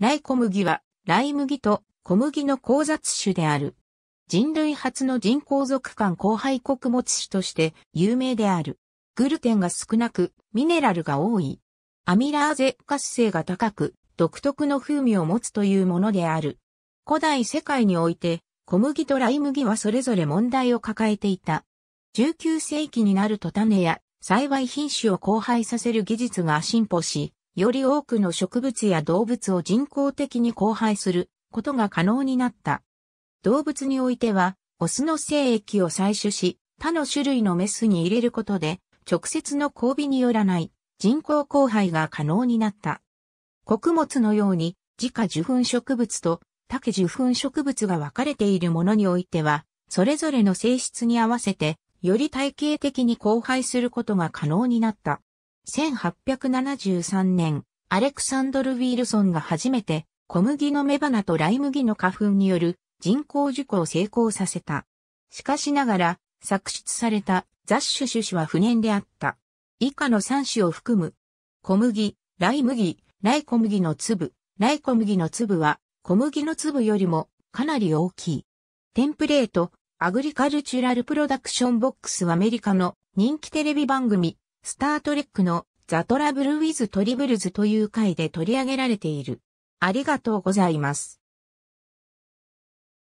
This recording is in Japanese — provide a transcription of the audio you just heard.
ライ小麦は、ライ麦と小麦の交雑種である。人類初の人工族間交配穀物種として有名である。グルテンが少なく、ミネラルが多い。アミラーゼ活性が高く、独特の風味を持つというものである。古代世界において、小麦とライ麦はそれぞれ問題を抱えていた。19世紀になると種や栽培品種を交配させる技術が進歩し、より多くの植物や動物を人工的に交配することが可能になった。動物においては、オスの精液を採取し、他の種類のメスに入れることで、直接の交尾によらない人工交配が可能になった。穀物のように、自家受粉植物と竹受粉植物が分かれているものにおいては、それぞれの性質に合わせて、より体系的に交配することが可能になった。1873年、アレクサンドル・ウィルソンが初めて小麦の雌花とライ麦の花粉による人工受粉を成功させた。しかしながら、作出された雑種種子は不燃であった。以下の3種を含む、小麦、ライ麦、ライ小麦の粒、ライ小麦の粒は、小麦の粒よりもかなり大きい。テンプレート、アグリカルチュラルプロダクションボックスはアメリカの人気テレビ番組、スタートレックのザトラブルウィズトリブルズという回で取り上げられている。ありがとうございます。